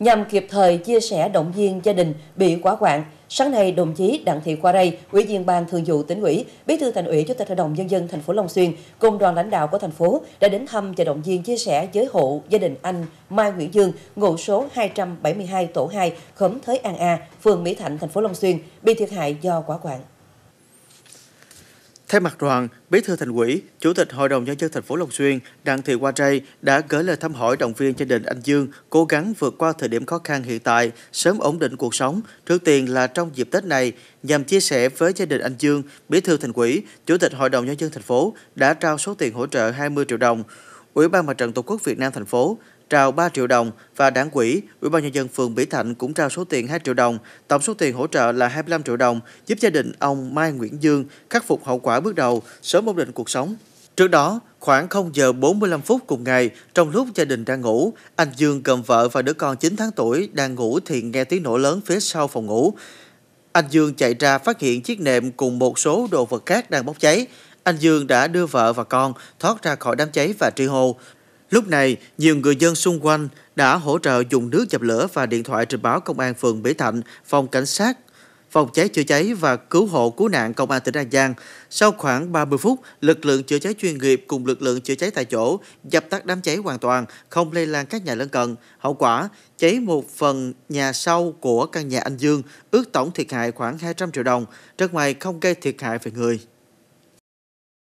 Nhằm kịp thời chia sẻ động viên gia đình bị quả quạng, sáng nay đồng chí Đặng Thị Khoa Đây, Ủy viên Ban Thường vụ tỉnh ủy, Bí thư Thành ủy Chủ tịch Hội đồng nhân dân thành phố Long Xuyên cùng đoàn lãnh đạo của thành phố đã đến thăm và động viên chia sẻ với hộ gia đình anh Mai Nguyễn Dương, ngụ số 272 tổ 2, khóm Thới An A, phường Mỹ Thạnh, thành phố Long Xuyên bị thiệt hại do quả quạng. Thay mặt đoàn, Bí thư Thành ủy, Chủ tịch Hội đồng nhân dân thành phố Long Xuyên, Đặng Thị Hoa Tray đã gửi lời thăm hỏi động viên gia đình anh Dương cố gắng vượt qua thời điểm khó khăn hiện tại, sớm ổn định cuộc sống, trước tiên là trong dịp Tết này, nhằm chia sẻ với gia đình anh Dương, Bí thư Thành ủy, Chủ tịch Hội đồng nhân dân thành phố đã trao số tiền hỗ trợ 20 triệu đồng. Ủy ban Mặt trận Tổ quốc Việt Nam thành phố trao 3 triệu đồng và đảng quỹ, Ủy ban nhân dân phường Mỹ Thạnh cũng trao số tiền 2 triệu đồng, tổng số tiền hỗ trợ là 25 triệu đồng, giúp gia đình ông Mai Nguyễn Dương khắc phục hậu quả bước đầu, sớm ổn định cuộc sống. Trước đó, khoảng 0 giờ 45 phút cùng ngày, trong lúc gia đình đang ngủ, anh Dương cầm vợ và đứa con 9 tháng tuổi đang ngủ thì nghe tiếng nổ lớn phía sau phòng ngủ. Anh Dương chạy ra phát hiện chiếc nệm cùng một số đồ vật khác đang bốc cháy. Anh Dương đã đưa vợ và con thoát ra khỏi đám cháy và truy hô. Lúc này, nhiều người dân xung quanh đã hỗ trợ dùng nước dập lửa và điện thoại trình báo công an phường Bỉ Thạnh, phòng cảnh sát, phòng cháy chữa cháy và cứu hộ cứu nạn công an tỉnh An Giang. Sau khoảng 30 phút, lực lượng chữa cháy chuyên nghiệp cùng lực lượng chữa cháy tại chỗ dập tắt đám cháy hoàn toàn, không lây lan các nhà lân cận. Hậu quả, cháy một phần nhà sau của căn nhà anh Dương, ước tổng thiệt hại khoảng 200 triệu đồng, rất may không gây thiệt hại về người.